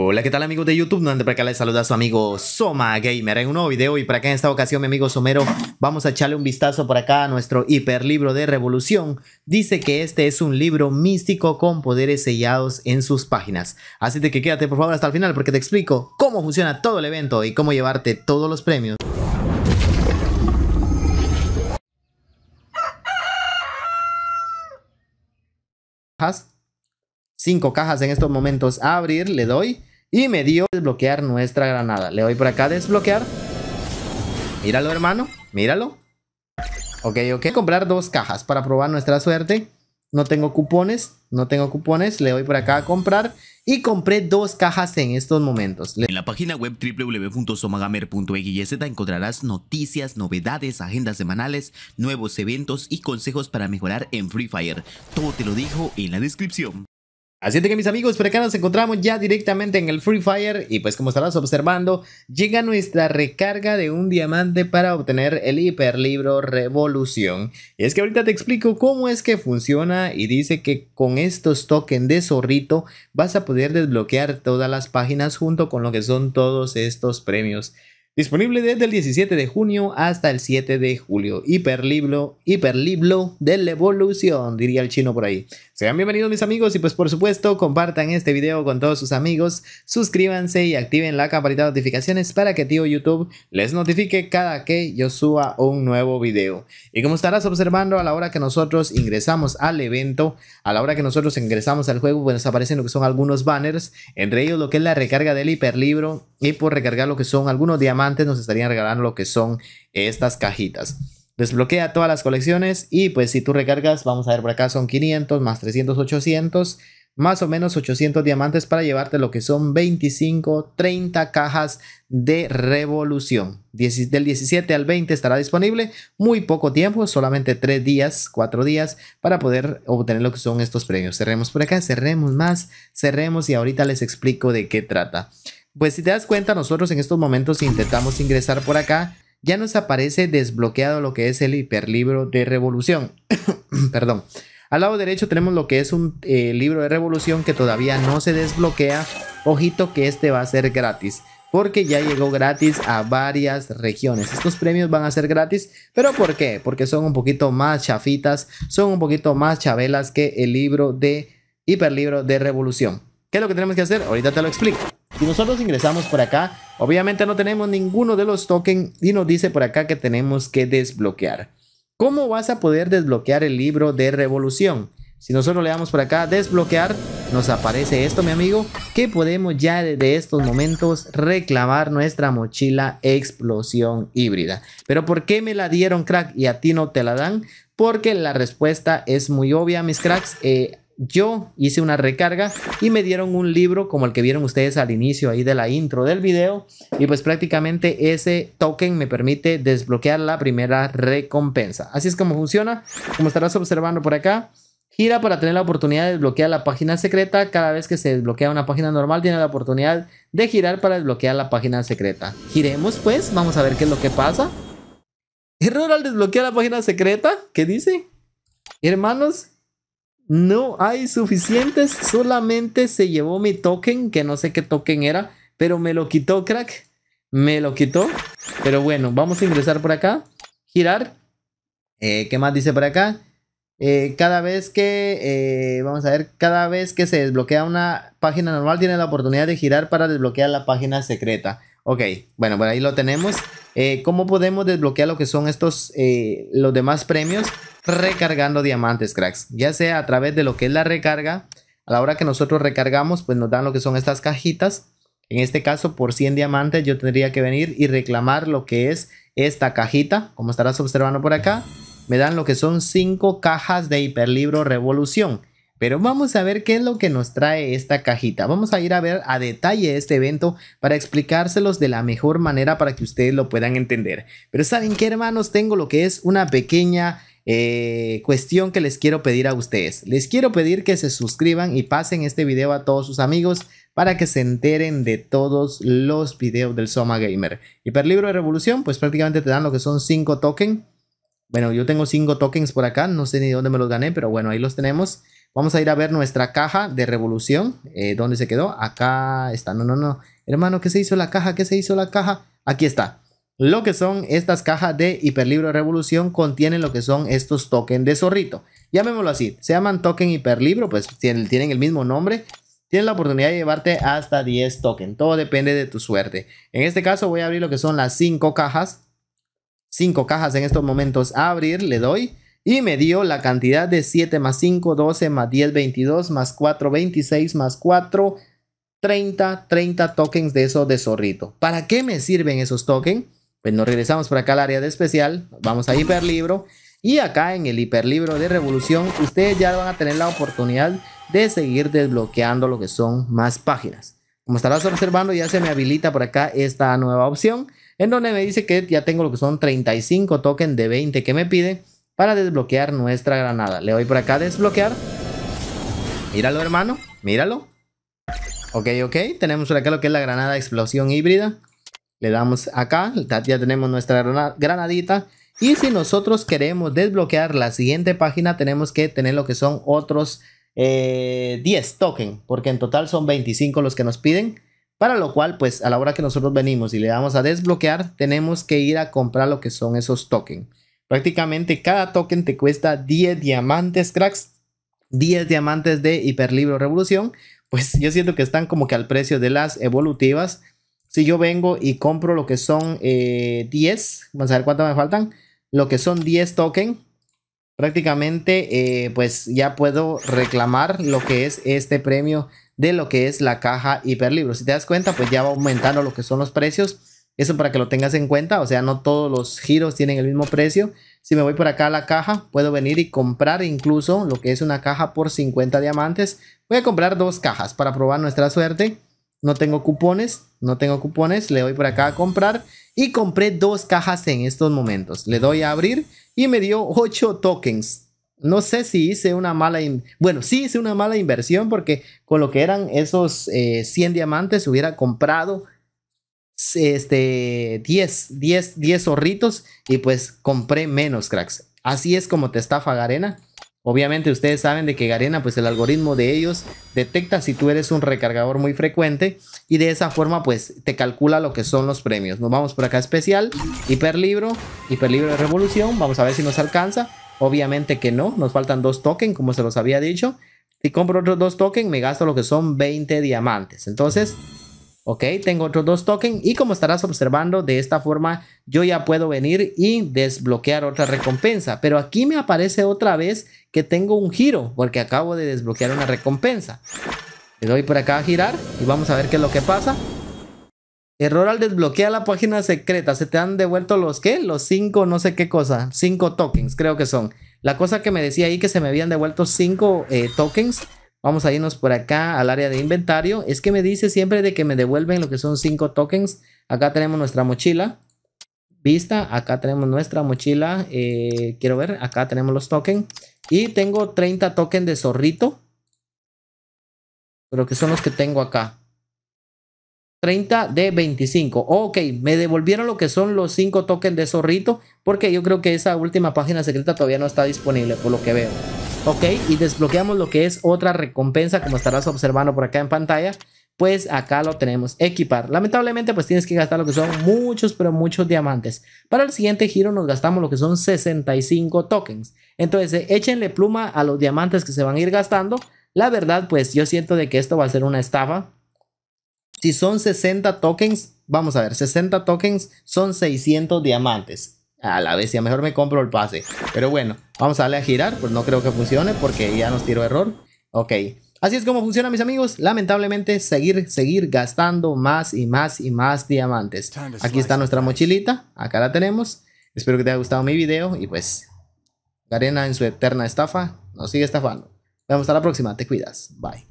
Hola, ¿qué tal amigos de YouTube? No para acá les saluda a su amigo Soma Gamer en un nuevo video y para acá en esta ocasión mi amigo Somero vamos a echarle un vistazo por acá a nuestro hiperlibro de revolución. Dice que este es un libro místico con poderes sellados en sus páginas. Así que quédate por favor hasta el final porque te explico cómo funciona todo el evento y cómo llevarte todos los premios. Cinco cajas en estos momentos a abrir, le doy y me dio desbloquear nuestra granada. Le doy por acá a desbloquear. Míralo, hermano. Míralo. Ok, ok. Comprar dos cajas para probar nuestra suerte. No tengo cupones. No tengo cupones. Le doy por acá a comprar. Y compré dos cajas en estos momentos. En la página web www.somagamer.xyz encontrarás noticias, novedades, agendas semanales, nuevos eventos y consejos para mejorar en Free Fire. Todo te lo dijo en la descripción. Así que mis amigos, por acá nos encontramos ya directamente en el Free Fire y pues como estarás observando, llega nuestra recarga de un diamante para obtener el hiperlibro Revolución. Y es que ahorita te explico cómo es que funciona y dice que con estos tokens de zorrito vas a poder desbloquear todas las páginas junto con lo que son todos estos premios. Disponible desde el 17 de junio hasta el 7 de julio. Hiperlibro, hiperlibro de la evolución, diría el chino por ahí. Sean bienvenidos mis amigos y pues por supuesto compartan este video con todos sus amigos, suscríbanse y activen la campanita de notificaciones para que tío YouTube les notifique cada que yo suba un nuevo video. Y como estarás observando a la hora que nosotros ingresamos al evento, a la hora que nosotros ingresamos al juego, pues nos aparecen lo que son algunos banners, entre ellos lo que es la recarga del hiperlibro y por recargar lo que son algunos diamantes nos estarían regalando lo que son estas cajitas. Desbloquea todas las colecciones y pues si tú recargas, vamos a ver por acá, son 500 más 300, 800, más o menos 800 diamantes para llevarte lo que son 25, 30 cajas de revolución. Del 17 al 20 estará disponible muy poco tiempo, solamente 3 días, 4 días para poder obtener lo que son estos premios. Cerremos por acá, cerremos más, cerremos y ahorita les explico de qué trata. Pues si te das cuenta, nosotros en estos momentos intentamos ingresar por acá ya nos aparece desbloqueado lo que es el hiperlibro de revolución. Perdón. Al lado derecho tenemos lo que es un eh, libro de revolución que todavía no se desbloquea. Ojito que este va a ser gratis. Porque ya llegó gratis a varias regiones. Estos premios van a ser gratis. ¿Pero por qué? Porque son un poquito más chafitas. Son un poquito más chabelas que el libro de hiperlibro de revolución. ¿Qué es lo que tenemos que hacer? Ahorita te lo explico. Si nosotros ingresamos por acá, Obviamente no tenemos ninguno de los tokens y nos dice por acá que tenemos que desbloquear. ¿Cómo vas a poder desbloquear el libro de revolución? Si nosotros le damos por acá desbloquear, nos aparece esto, mi amigo, que podemos ya desde estos momentos reclamar nuestra mochila explosión híbrida. Pero ¿por qué me la dieron, crack, y a ti no te la dan? Porque la respuesta es muy obvia, mis cracks. Eh, yo hice una recarga y me dieron un libro como el que vieron ustedes al inicio ahí de la intro del video y pues prácticamente ese token me permite desbloquear la primera recompensa. Así es como funciona, como estarás observando por acá. Gira para tener la oportunidad de desbloquear la página secreta. Cada vez que se desbloquea una página normal, tiene la oportunidad de girar para desbloquear la página secreta. Giremos pues, vamos a ver qué es lo que pasa. Error al desbloquear la página secreta. ¿Qué dice? Hermanos, no hay suficientes, solamente se llevó mi token, que no sé qué token era, pero me lo quitó, crack. Me lo quitó. Pero bueno, vamos a ingresar por acá. Girar. Eh, ¿Qué más dice por acá? Eh, cada vez que, eh, vamos a ver, cada vez que se desbloquea una página normal, tiene la oportunidad de girar para desbloquear la página secreta. Ok, bueno, por ahí lo tenemos. Eh, ¿Cómo podemos desbloquear lo que son estos, eh, los demás premios? Recargando diamantes, cracks. Ya sea a través de lo que es la recarga. A la hora que nosotros recargamos, pues nos dan lo que son estas cajitas. En este caso, por 100 diamantes, yo tendría que venir y reclamar lo que es esta cajita. Como estarás observando por acá, me dan lo que son 5 cajas de hiperlibro revolución. Pero vamos a ver qué es lo que nos trae esta cajita. Vamos a ir a ver a detalle este evento para explicárselos de la mejor manera para que ustedes lo puedan entender. Pero ¿saben qué, hermanos? Tengo lo que es una pequeña eh, cuestión que les quiero pedir a ustedes. Les quiero pedir que se suscriban y pasen este video a todos sus amigos para que se enteren de todos los videos del Soma Gamer. y libro de Revolución, pues prácticamente te dan lo que son 5 tokens. Bueno, yo tengo 5 tokens por acá, no sé ni dónde me los gané, pero bueno, ahí los tenemos. Vamos a ir a ver nuestra caja de revolución. Eh, ¿Dónde se quedó? Acá está. No, no, no. Hermano, ¿qué se hizo la caja? ¿Qué se hizo la caja? Aquí está. Lo que son estas cajas de hiperlibro revolución contienen lo que son estos tokens de zorrito. Llamémoslo así. Se llaman token hiperlibro, pues tienen el mismo nombre. Tienes la oportunidad de llevarte hasta 10 tokens. Todo depende de tu suerte. En este caso voy a abrir lo que son las 5 cajas. 5 cajas en estos momentos a abrir. Le doy. Y me dio la cantidad de 7 más 5, 12 más 10, 22 más 4, 26 más 4, 30, 30 tokens de eso de zorrito. ¿Para qué me sirven esos tokens? Pues nos regresamos por acá al área de especial, vamos a hiperlibro y acá en el hiperlibro de revolución ustedes ya van a tener la oportunidad de seguir desbloqueando lo que son más páginas. Como estarás observando ya se me habilita por acá esta nueva opción en donde me dice que ya tengo lo que son 35 tokens de 20 que me pide para desbloquear nuestra granada. Le doy por acá desbloquear. Míralo, hermano. Míralo. Ok, ok. Tenemos por acá lo que es la granada explosión híbrida. Le damos acá. Ya tenemos nuestra granadita. Y si nosotros queremos desbloquear la siguiente página, tenemos que tener lo que son otros 10 eh, tokens. Porque en total son 25 los que nos piden. Para lo cual, pues a la hora que nosotros venimos y le damos a desbloquear, tenemos que ir a comprar lo que son esos tokens. Prácticamente cada token te cuesta 10 diamantes, cracks. 10 diamantes de Hiperlibro Revolución. Pues yo siento que están como que al precio de las evolutivas. Si yo vengo y compro lo que son 10, eh, vamos a ver cuánto me faltan. Lo que son 10 token, prácticamente eh, pues ya puedo reclamar lo que es este premio de lo que es la caja hiperlibro. Si te das cuenta, pues ya va aumentando lo que son los precios. Eso para que lo tengas en cuenta, o sea, no todos los giros tienen el mismo precio. Si me voy por acá a la caja, puedo venir y comprar incluso lo que es una caja por 50 diamantes. Voy a comprar dos cajas para probar nuestra suerte. No tengo cupones, no tengo cupones, le doy por acá a comprar y compré dos cajas en estos momentos. Le doy a abrir y me dio 8 tokens. No sé si hice una mala... Bueno, sí hice una mala inversión porque con lo que eran esos 100 eh, diamantes hubiera comprado este, 10, 10, 10 zorritos y pues compré menos, cracks. Así es como te estafa Garena. Obviamente ustedes saben de que Garena, pues el algoritmo de ellos detecta si tú eres un recargador muy frecuente y de esa forma pues te calcula lo que son los premios. Nos vamos por acá especial, hiperlibro, hiperlibro de revolución, vamos a ver si nos alcanza. Obviamente que no, nos faltan dos tokens como se los había dicho. Si compro otros dos tokens me gasto lo que son 20 diamantes. Entonces Ok, tengo otros dos tokens y como estarás observando, de esta forma yo ya puedo venir y desbloquear otra recompensa. Pero aquí me aparece otra vez que tengo un giro porque acabo de desbloquear una recompensa. Le doy por acá a girar y vamos a ver qué es lo que pasa. Error al desbloquear la página secreta. Se te han devuelto los qué? Los cinco no sé qué cosa. Cinco tokens creo que son. La cosa que me decía ahí que se me habían devuelto cinco eh, tokens Vamos a irnos por acá al área de inventario. Es que me dice siempre de que me devuelven lo que son 5 tokens. Acá tenemos nuestra mochila. Vista, acá tenemos nuestra mochila. Eh, quiero ver, acá tenemos los tokens. Y tengo 30 tokens de zorrito. Pero que son los que tengo acá. 30 de 25. Ok, me devolvieron lo que son los 5 tokens de zorrito. Porque yo creo que esa última página secreta todavía no está disponible, por lo que veo. Ok, y desbloqueamos lo que es otra recompensa, como estarás observando por acá en pantalla. Pues acá lo tenemos, equipar. Lamentablemente pues tienes que gastar lo que son muchos, pero muchos diamantes. Para el siguiente giro nos gastamos lo que son 65 tokens. Entonces eh, échenle pluma a los diamantes que se van a ir gastando. La verdad pues yo siento de que esto va a ser una estafa. Si son 60 tokens, vamos a ver, 60 tokens son 600 diamantes a la bestia, mejor me compro el pase. Pero bueno, vamos a darle a girar, pues no creo que funcione porque ya nos tiró error. Ok, así es como funciona mis amigos. Lamentablemente seguir, seguir gastando más y más y más diamantes. Aquí está nuestra mochilita, acá la tenemos. Espero que te haya gustado mi video y pues... Garena en su eterna estafa nos sigue estafando. Vamos vemos hasta la próxima, te cuidas, bye.